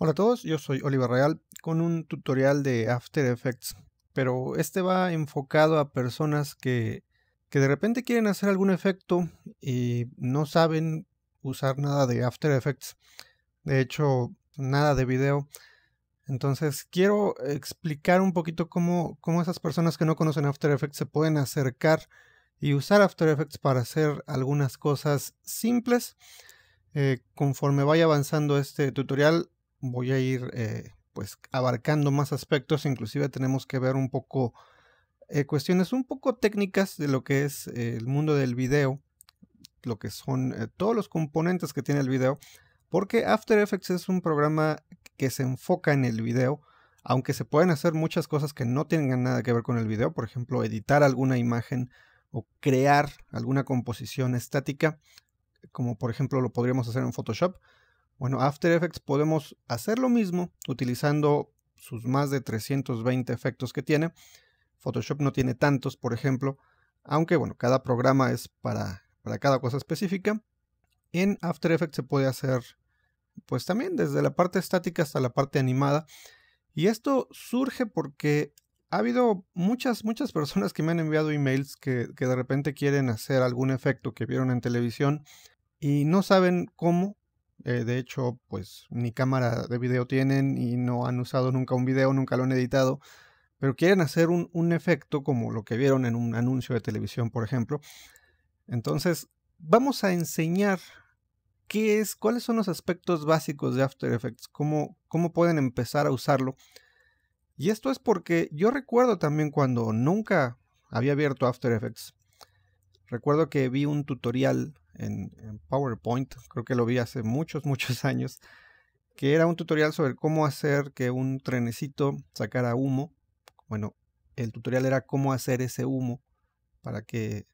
Hola a todos, yo soy Oliver Real con un tutorial de After Effects, pero este va enfocado a personas que, que de repente quieren hacer algún efecto y no saben usar nada de After Effects, de hecho nada de video. Entonces quiero explicar un poquito cómo, esas personas que no conocen After Effects se pueden acercar y usar After Effects para hacer algunas cosas simples. Eh, conforme vaya avanzando este tutorial voy a ir eh, pues abarcando más aspectos, inclusive tenemos que ver un poco eh, cuestiones un poco técnicas de lo que es el mundo del video, lo que son eh, todos los componentes que tiene el video, porque After Effects es un programa que se enfoca en el video, aunque se pueden hacer muchas cosas que no tengan nada que ver con el video, por ejemplo, editar alguna imagen o crear alguna composición estática, como por ejemplo lo podríamos hacer en Photoshop, bueno, After Effects podemos hacer lo mismo utilizando sus más de 320 efectos que tiene. Photoshop no tiene tantos, por ejemplo, aunque bueno, cada programa es para, para cada cosa específica. En After Effects se puede hacer pues también desde la parte estática hasta la parte animada. Y esto surge porque ha habido muchas, muchas personas que me han enviado emails que, que de repente quieren hacer algún efecto que vieron en televisión y no saben cómo eh, de hecho, pues ni cámara de video tienen y no han usado nunca un video, nunca lo han editado, pero quieren hacer un, efecto como lo que vieron en un anuncio de televisión, por ejemplo. Entonces, vamos a enseñar qué es, cuáles son los aspectos básicos de After Effects, cómo pueden empezar a usarlo. Y esto es porque yo recuerdo también cuando nunca había abierto After Effects Recuerdo que vi un tutorial en, PowerPoint, creo que lo vi hace muchos, muchos años, que era un tutorial sobre cómo hacer que un trenecito sacara humo. Bueno, el tutorial era cómo hacer ese humo para que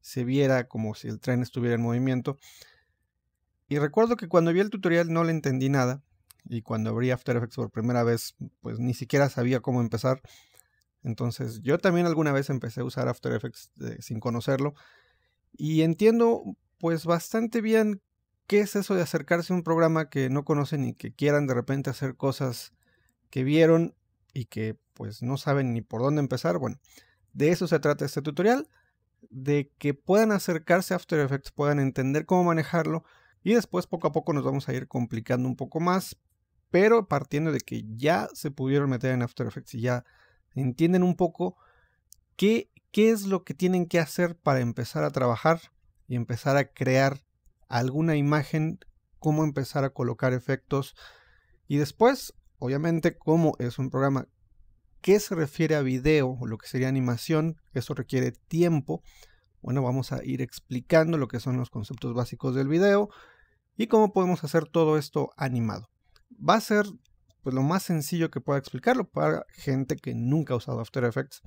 se viera como si el tren estuviera en movimiento. Y recuerdo que cuando vi el tutorial no le entendí nada. Y cuando abrí After Effects por primera vez, pues ni siquiera sabía cómo empezar. Entonces, yo también alguna vez empecé a usar After Effects eh, sin conocerlo y entiendo pues bastante bien qué es eso de acercarse a un programa que no conocen y que quieran de repente hacer cosas que vieron y que pues no saben ni por dónde empezar. Bueno, de eso se trata este tutorial, de que puedan acercarse a After Effects, puedan entender cómo manejarlo y después poco a poco nos vamos a ir complicando un poco más, pero partiendo de que ya se pudieron meter en After Effects y ya entienden un poco qué, qué es lo que tienen que hacer para empezar a trabajar y empezar a crear alguna imagen, cómo empezar a colocar efectos y después, obviamente, cómo es un programa que se refiere a video o lo que sería animación, eso requiere tiempo. Bueno, vamos a ir explicando lo que son los conceptos básicos del video y cómo podemos hacer todo esto animado. Va a ser pues lo más sencillo que pueda explicarlo para gente que nunca ha usado After Effects.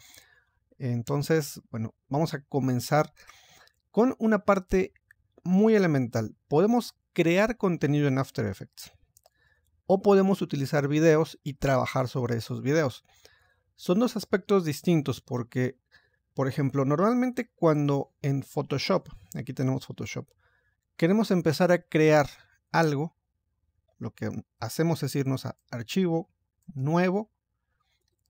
Entonces, bueno, vamos a comenzar con una parte muy elemental. Podemos crear contenido en After Effects o podemos utilizar videos y trabajar sobre esos videos. Son dos aspectos distintos porque, por ejemplo, normalmente cuando en Photoshop, aquí tenemos Photoshop, queremos empezar a crear algo, lo que hacemos es irnos a archivo, nuevo,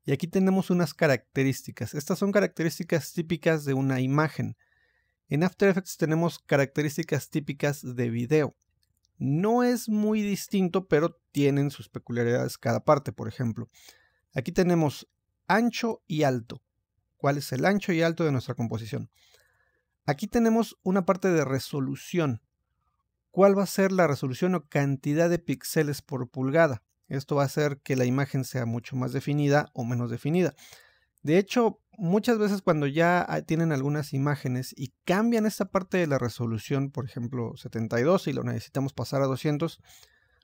y aquí tenemos unas características. Estas son características típicas de una imagen. En After Effects tenemos características típicas de video. No es muy distinto, pero tienen sus peculiaridades cada parte, por ejemplo. Aquí tenemos ancho y alto. ¿Cuál es el ancho y alto de nuestra composición? Aquí tenemos una parte de resolución cuál va a ser la resolución o cantidad de píxeles por pulgada. Esto va a hacer que la imagen sea mucho más definida o menos definida. De hecho, muchas veces cuando ya ah, tienen algunas imágenes y cambian esta parte de la resolución, por ejemplo 72 y lo necesitamos pasar a 200,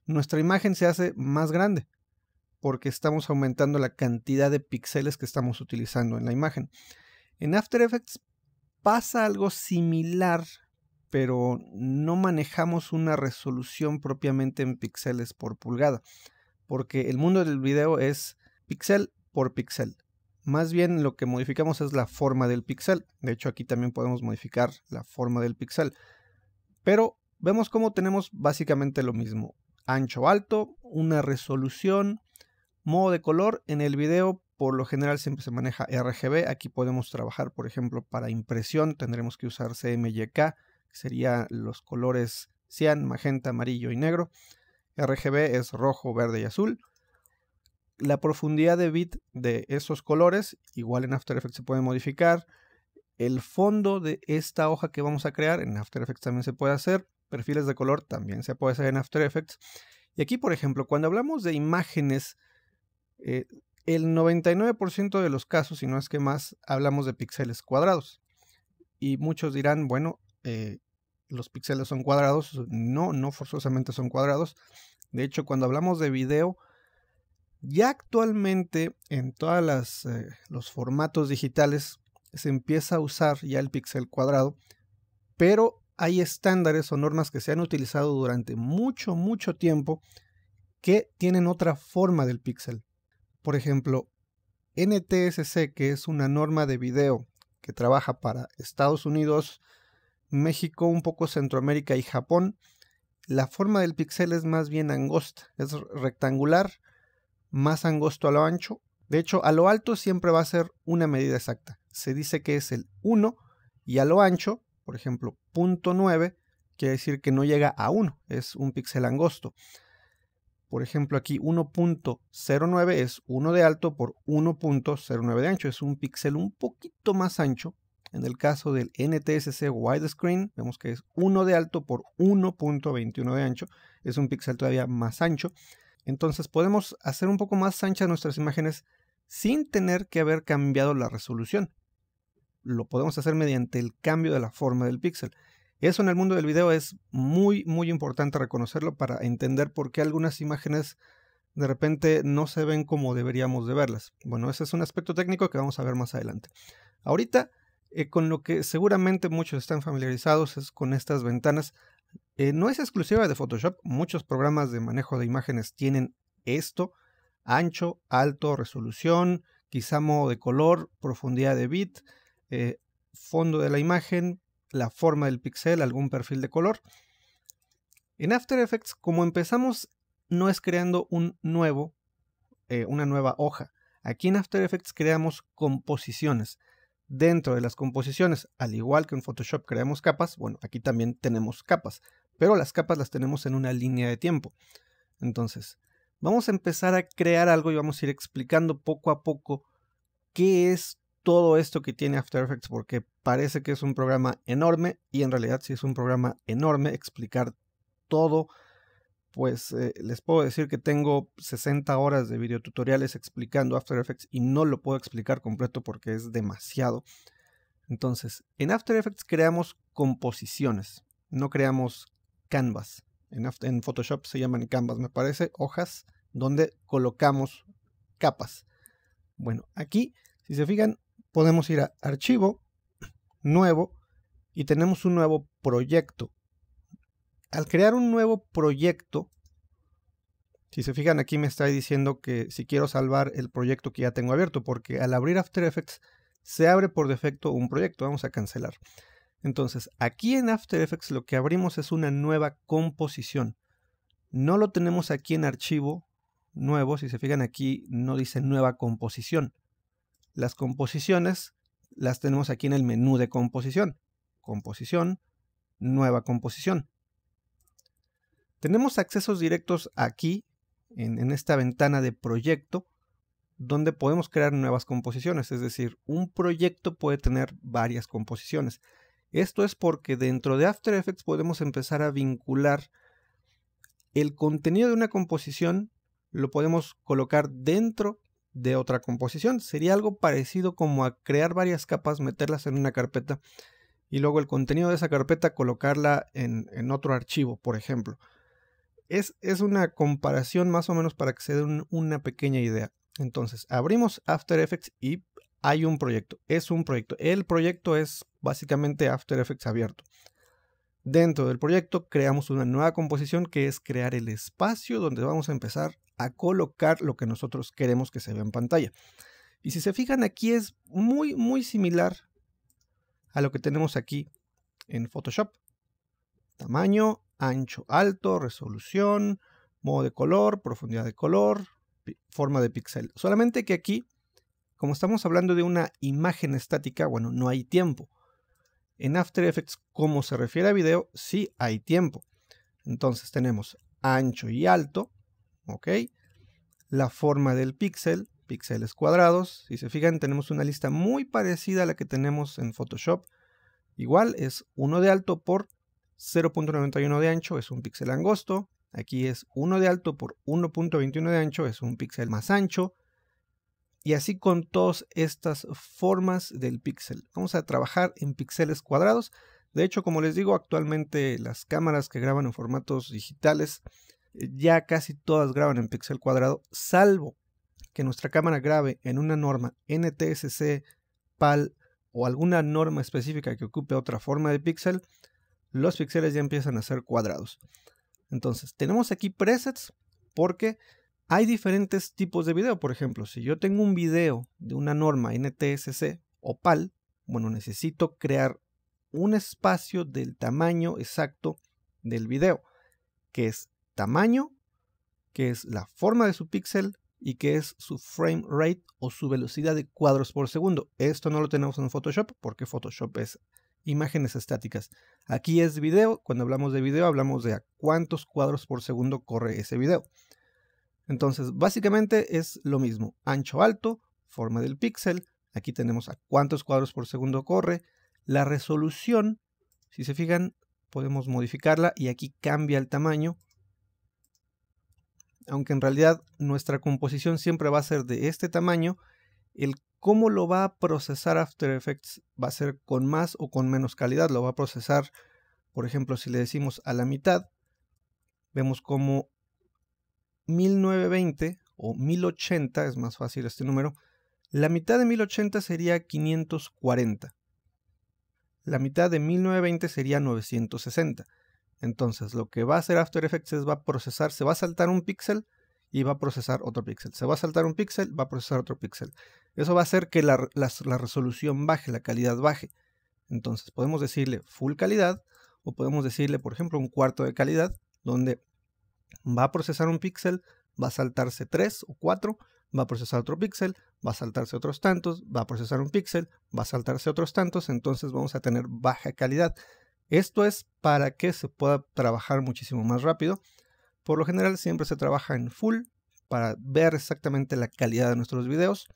nuestra imagen se hace más grande porque estamos aumentando la cantidad de píxeles que estamos utilizando en la imagen. En After Effects pasa algo similar, pero no manejamos una resolución propiamente en píxeles por pulgada, porque el mundo del video es píxel por píxel. Más bien lo que modificamos es la forma del píxel. De hecho, aquí también podemos modificar la forma del píxel. Pero vemos cómo tenemos básicamente lo mismo. Ancho alto, una resolución, modo de color. En el video por lo general siempre se maneja RGB. Aquí podemos trabajar, por ejemplo, para impresión tendremos que usar CMYK que sería los colores cian, magenta, amarillo y negro. RGB es rojo, verde y azul. La profundidad de bit de esos colores, igual en After Effects se puede modificar. El fondo de esta hoja que vamos a crear en After Effects también se puede hacer. Perfiles de color también se puede hacer en After Effects. Y aquí, por ejemplo, cuando hablamos de imágenes, eh, el 99% de los casos, si no es que más, hablamos de píxeles cuadrados. Y muchos dirán, bueno, eh, los píxeles son cuadrados. No, no forzosamente son cuadrados. De hecho, cuando hablamos de video, ya actualmente en todos eh, los formatos digitales se empieza a usar ya el píxel cuadrado, pero hay estándares o normas que se han utilizado durante mucho, mucho tiempo que tienen otra forma del píxel. Por ejemplo, NTSC, que es una norma de video que trabaja para Estados Unidos, México, un poco Centroamérica y Japón, la forma del píxel es más bien angosta, es rectangular, más angosto a lo ancho. De hecho, a lo alto siempre va a ser una medida exacta. Se dice que es el 1 y a lo ancho, por ejemplo, 0.9, quiere decir que no llega a 1, es un píxel angosto. Por ejemplo, aquí 1.09 es 1 de alto por 1.09 de ancho, es un píxel un poquito más ancho en el caso del NTSC Widescreen, vemos que es 1 de alto por 1.21 de ancho, es un píxel todavía más ancho. Entonces podemos hacer un poco más anchas nuestras imágenes sin tener que haber cambiado la resolución. Lo podemos hacer mediante el cambio de la forma del píxel. Eso en el mundo del video es muy, muy importante reconocerlo para entender por qué algunas imágenes de repente no se ven como deberíamos de verlas. Bueno, ese es un aspecto técnico que vamos a ver más adelante. Ahorita eh, con lo que seguramente muchos están familiarizados es con estas ventanas. Eh, no es exclusiva de Photoshop, muchos programas de manejo de imágenes tienen esto, ancho, alto, resolución, quizá modo de color, profundidad de bit, eh, fondo de la imagen, la forma del pixel, algún perfil de color. En After Effects, como empezamos, no es creando un nuevo, una nueva hoja. Aquí en After Effects creamos composiciones dentro de las composiciones, al igual que en Photoshop creamos capas, bueno, aquí también tenemos capas, pero las capas las tenemos en una línea de tiempo. Entonces, vamos a empezar a crear algo y vamos a ir explicando poco a poco qué es todo esto que tiene After Effects, porque parece que es un programa enorme y en realidad sí es un programa enorme explicar todo pues eh, les puedo decir que tengo 60 horas de videotutoriales explicando After Effects y no lo puedo explicar completo porque es demasiado. Entonces, en After Effects creamos composiciones, no creamos canvas. En, en Photoshop se llaman canvas, me parece, hojas donde colocamos capas. Bueno, aquí, si se fijan, podemos ir a Archivo, Nuevo, y tenemos un nuevo proyecto al crear un nuevo proyecto, si se fijan aquí me está diciendo que si quiero salvar el proyecto que ya tengo abierto, porque al abrir After Effects se abre por defecto un proyecto, vamos a cancelar. Entonces, aquí en After Effects lo que abrimos es una nueva composición. No lo tenemos aquí en archivo nuevo, si se fijan aquí no dice nueva composición. Las composiciones las tenemos aquí en el menú de composición. Composición, nueva composición. Tenemos accesos directos aquí, en, esta ventana de proyecto, donde podemos crear nuevas composiciones, es decir, un proyecto puede tener varias composiciones. Esto es porque dentro de After Effects podemos empezar a vincular el contenido de una composición, lo podemos colocar dentro de otra composición. Sería algo parecido como a crear varias capas, meterlas en una carpeta y luego el contenido de esa carpeta colocarla en otro archivo, por ejemplo. Es, una comparación más o menos para que se den una pequeña idea. Entonces, abrimos After Effects y hay un proyecto. Es un proyecto. El proyecto es básicamente After Effects abierto. Dentro del proyecto creamos una nueva composición que es crear el espacio donde vamos a empezar a colocar lo que nosotros queremos que se vea en pantalla. Y si se fijan aquí es muy muy similar a lo que tenemos aquí en Photoshop tamaño, ancho alto, resolución, modo de color, profundidad de color, forma de píxel. Solamente que aquí, como estamos hablando de una imagen estática, bueno, no hay tiempo. En After Effects, como se refiere a video, sí hay tiempo. Entonces tenemos ancho y alto, ¿ok? La forma del píxel, píxeles cuadrados. Si se fijan, tenemos una lista muy parecida a la que tenemos en Photoshop. Igual es uno de alto por 0.91 de ancho es un píxel angosto, aquí es 1 de alto por 1.21 de ancho es un píxel más ancho, y así con todas estas formas del píxel. Vamos a trabajar en píxeles cuadrados. De hecho, como les digo, actualmente las cámaras que graban en formatos digitales eh, ya casi todas graban en píxel cuadrado, salvo que nuestra cámara grabe en una norma NTSC, PAL o alguna norma específica que ocupe otra forma de píxel, los píxeles ya empiezan a ser cuadrados. Entonces, tenemos aquí presets porque hay diferentes tipos de video. Por ejemplo, si yo tengo un video de una norma NTSC o PAL, bueno, necesito crear un espacio del tamaño exacto del video, que es tamaño, que es la forma de su píxel y que es su frame rate o su velocidad de cuadros por segundo. Esto no lo tenemos en Photoshop porque Photoshop es imágenes estáticas. Aquí es video, cuando hablamos de video hablamos de a cuántos cuadros por segundo corre ese video. Entonces, básicamente es lo mismo, ancho alto, forma del píxel, aquí tenemos a cuántos cuadros por segundo corre, la resolución, si se fijan, podemos modificarla y aquí cambia el tamaño, aunque en realidad nuestra composición siempre va a ser de este tamaño, el ¿Cómo lo va a procesar After Effects? ¿Va a ser con más o con menos calidad? ¿Lo va a procesar, por ejemplo, si le decimos a la mitad? Vemos como 1920 o 1080, es más fácil este número, la mitad de 1080 sería 540. La mitad de 1920 sería 960. Entonces, lo que va a hacer After Effects es va a procesar, se va a saltar un píxel y va a procesar otro píxel. Se va a saltar un píxel, va a procesar otro píxel. Eso va a hacer que la, resolución baje, la calidad baje. Entonces podemos decirle full calidad o podemos decirle, por ejemplo, un cuarto de calidad, donde va a procesar un píxel, va a saltarse tres o cuatro, va a procesar otro píxel, va a saltarse otros tantos, va a procesar un píxel, va a saltarse otros tantos, entonces vamos a tener baja calidad. Esto es para que se pueda trabajar muchísimo más rápido. Por lo general siempre se trabaja en full para ver exactamente la calidad de nuestros videos.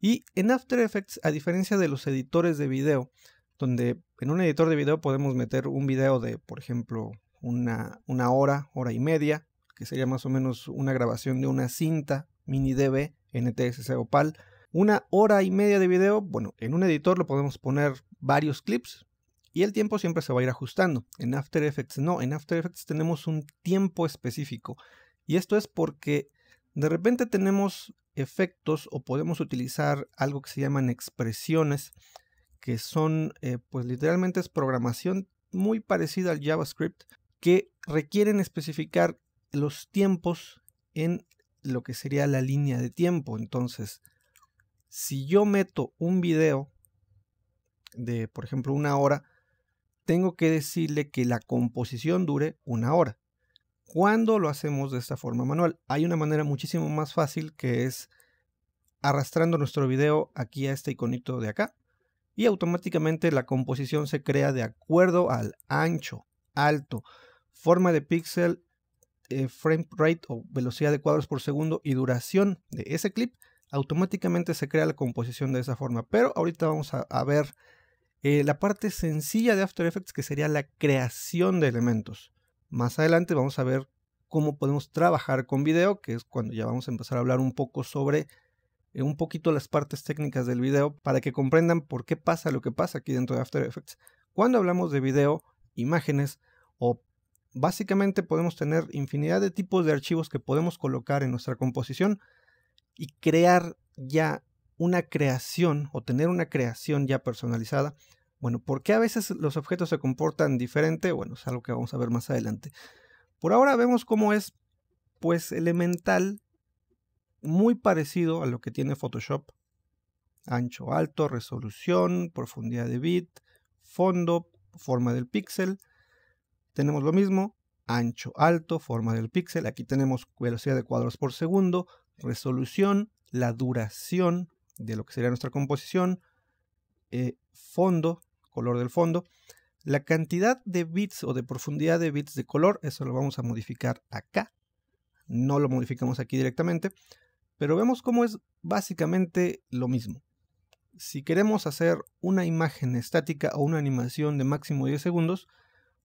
Y en After Effects, a diferencia de los editores de video, donde en un editor de video podemos meter un video de, por ejemplo, una, una hora, hora y media, que sería más o menos una grabación de una cinta mini DV, NTSC o PAL, una hora y media de video, bueno, en un editor lo podemos poner varios clips y el tiempo siempre se va a ir ajustando. En After Effects no, en After Effects tenemos un tiempo específico. Y esto es porque de repente tenemos efectos o podemos utilizar algo que se llaman expresiones que son eh, pues literalmente es programación muy parecida al JavaScript que requieren especificar los tiempos en lo que sería la línea de tiempo. Entonces, si yo meto un video de, por ejemplo, una hora, tengo que decirle que la composición dure una hora cuando lo hacemos de esta forma manual. Hay una manera muchísimo más fácil que es arrastrando nuestro video aquí a este iconito de acá y automáticamente la composición se crea de acuerdo al ancho, alto, forma de píxel, eh, frame rate o velocidad de cuadros por segundo y duración de ese clip. Automáticamente se crea la composición de esa forma. Pero ahorita vamos a, ver eh, la parte sencilla de After Effects que sería la creación de elementos. Más adelante vamos a ver cómo podemos trabajar con video, que es cuando ya vamos a empezar a hablar un poco sobre eh, un poquito las partes técnicas del video para que comprendan por qué pasa lo que pasa aquí dentro de After Effects. Cuando hablamos de video, imágenes o básicamente podemos tener infinidad de tipos de archivos que podemos colocar en nuestra composición y crear ya una creación o tener una creación ya personalizada bueno, ¿por qué a veces los objetos se comportan diferente? Bueno, es algo que vamos a ver más adelante. Por ahora vemos cómo es, pues, elemental, muy parecido a lo que tiene Photoshop. Ancho, alto, resolución, profundidad de bit, fondo, forma del píxel. Tenemos lo mismo, ancho, alto, forma del píxel. Aquí tenemos velocidad de cuadros por segundo, resolución, la duración de lo que sería nuestra composición, eh, fondo, color del fondo. La cantidad de bits o de profundidad de bits de color, eso lo vamos a modificar acá. No lo modificamos aquí directamente, pero vemos cómo es básicamente lo mismo. Si queremos hacer una imagen estática o una animación de máximo 10 segundos,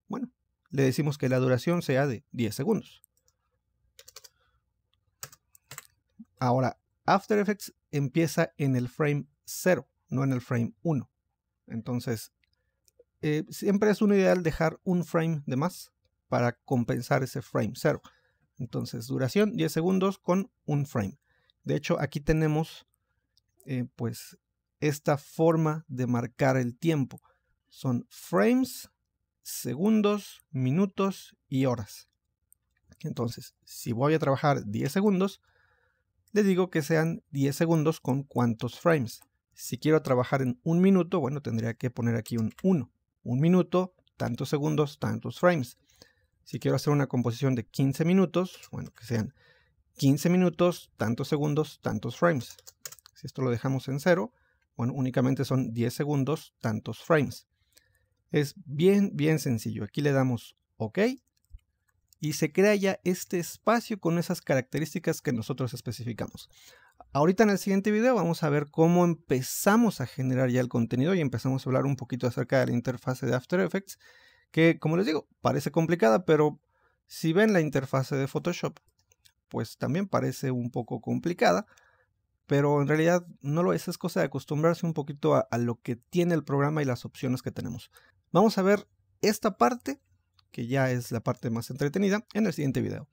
bueno, le decimos que la duración sea de 10 segundos. Ahora, After Effects empieza en el frame 0, no en el frame 1. Entonces, eh, siempre es un ideal dejar un frame de más para compensar ese frame cero. Entonces, duración 10 segundos con un frame. De hecho, aquí tenemos eh, pues esta forma de marcar el tiempo. Son frames, segundos, minutos y horas. Entonces, si voy a trabajar 10 segundos, le digo que sean 10 segundos con cuántos frames. Si quiero trabajar en un minuto, bueno, tendría que poner aquí un 1 un minuto, tantos segundos, tantos frames. Si quiero hacer una composición de 15 minutos, bueno, que sean 15 minutos, tantos segundos, tantos frames. Si esto lo dejamos en cero, bueno, únicamente son 10 segundos, tantos frames. Es bien, bien sencillo. Aquí le damos OK y se crea ya este espacio con esas características que nosotros especificamos. Ahorita en el siguiente video vamos a ver cómo empezamos a generar ya el contenido y empezamos a hablar un poquito acerca de la interfase de After Effects, que como les digo, parece complicada, pero si ven la interfase de Photoshop, pues también parece un poco complicada, pero en realidad no lo es, es cosa de acostumbrarse un poquito a, a lo que tiene el programa y las opciones que tenemos. Vamos a ver esta parte, que ya es la parte más entretenida, en el siguiente video.